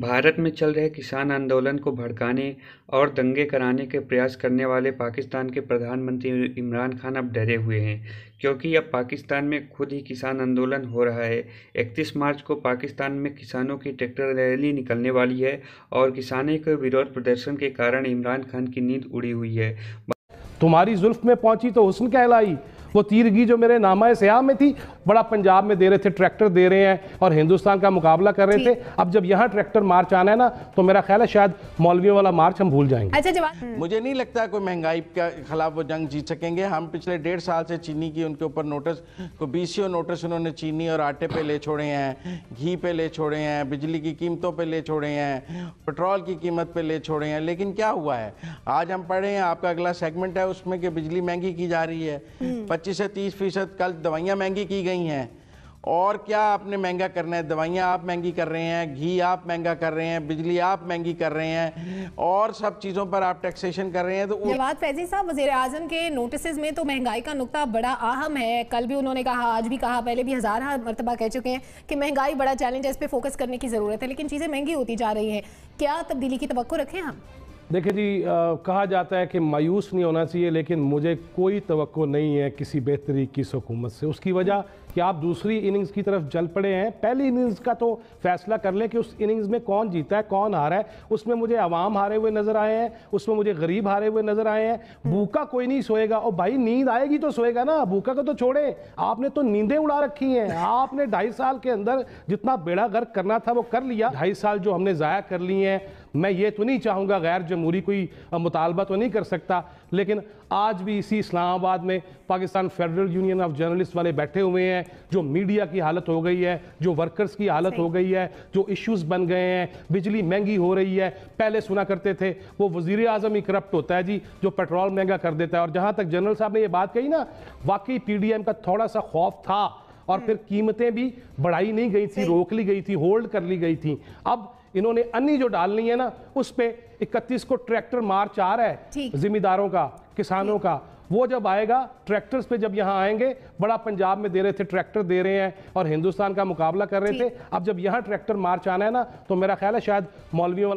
भारत में चल रहे किसान आंदोलन को भड़काने और दंगे कराने के प्रयास करने वाले पाकिस्तान के प्रधानमंत्री इमरान खान अब डरे हुए हैं क्योंकि अब पाकिस्तान में खुद ही किसान आंदोलन हो रहा है 31 मार्च को पाकिस्तान में किसानों की ट्रैक्टर रैली निकलने वाली है और किसानों के विरोध प्रदर्शन के कारण इमरान खान की नींद उड़ी हुई है तुम्हारी जुल्फ में पहुंची तो उसने कहलाई वो तीरगी जो मेरे नामा सयाह में थी बड़ा पंजाब में दे रहे थे ट्रैक्टर दे रहे हैं और हिंदुस्तान का मुकाबला कर रहे थे अब जब यहाँ ट्रैक्टर मार्च आना है ना तो मेरा ख्याल है शायद मौलवियों वाला मार्च हम भूल जाएंगे अच्छा जवाब हम्म। मुझे नहीं लगता कोई महंगाई के खिलाफ वो जंग जीत सकेंगे हम पिछले डेढ़ साल से चीनी की उनके ऊपर नोटिस को ओ नोटिस उन्होंने चीनी और आटे पे ले छोड़े हैं घी पे ले छोड़े हैं बिजली की कीमतों पे ले छोड़े हैं पेट्रोल की कीमत पे ले छोड़े हैं लेकिन क्या हुआ है आज हम पढ़े हैं आपका अगला सेगमेंट है उसमें कि बिजली महंगी की जा रही है हम्म। हम्म। पच्चीस से तीस फीसद कल दवाइयाँ महंगी की गई हैं और क्या आपने महंगा करना है दवाइयाँ आप महंगी कर रहे हैं घी आप महंगा कर रहे हैं बिजली आप महंगी कर रहे हैं और सब चीज़ों पर आप टैक्सेशन कर रहे हैं तो धन्यवाद फैजी साहब वजी आजम के नोटिस में तो महंगाई का नुकता बड़ा अहम है कल भी उन्होंने कहा आज भी कहा पहले भी हज़ार मरतबा कह चुके हैं कि महंगाई बड़ा चैलेंज है इस पर फोकस करने की ज़रूरत है लेकिन चीज़ें महंगी होती जा रही हैं क्या तब्दीली की तो रखें हम देखिए जी आ, कहा जाता है कि मायूस नहीं होना चाहिए लेकिन मुझे कोई तो नहीं है किसी बेहतरी किस हुकूमत से उसकी वजह कि आप दूसरी इनिंग्स की तरफ जल पड़े हैं पहली इनिंग्स का तो फैसला कर लें कि उस इनिंग्स में कौन जीता है कौन हारा है उसमें मुझे आवाम हारे हुए नज़र आए हैं उसमें मुझे गरीब हारे हुए नज़र आए हैं भूखा कोई नहीं सोएगा और भाई नींद आएगी तो सोएगा ना भूखा को तो छोड़ें आपने तो नींदें उड़ा रखी हैं आपने ढाई साल के अंदर जितना बेड़ा गर्क करना था वो कर लिया ढाई साल जो हमने ज़ाया कर लिए हैं मैं ये तो नहीं चाहूँगा गैर जमहूरी कोई मुतालबा तो नहीं कर सकता लेकिन आज भी इसी इस्लामाबाद में Pakistan federal union of journalist वाले बैठे हुए हैं जो मीडिया की हालत हो गई है जो वर्कर्स की हालत हो गई है जो इश्यूज़ बन गए हैं बिजली महंगी हो रही है पहले सुना करते थे वो वजीर अजम ही करप्ट होता है जी जो पेट्रोल महंगा कर देता है और जहाँ तक जनरल साहब ने ये बात कही ना वाकई पी डी एम का थोड़ा सा खौफ था और हम्म। फिर कीमतें भी बढ़ाई नहीं गई थी रोक ली गई थी होल्ड कर ली गई थी अब इन्होंने अन्नी जो डालनी है ना उस पर इकतीस को ट्रैक्टर मार्च आ रहा है जिम्मेदारों का किसानों का वो जब आएगा ट्रैक्टर्स पे जब यहाँ आएंगे बड़ा पंजाब में दे रहे थे ट्रैक्टर दे रहे हैं और हिंदुस्तान का मुकाबला कर रहे थे अब जब यहाँ ट्रैक्टर मार्च आना है ना तो मेरा ख्याल है शायद मौलवियों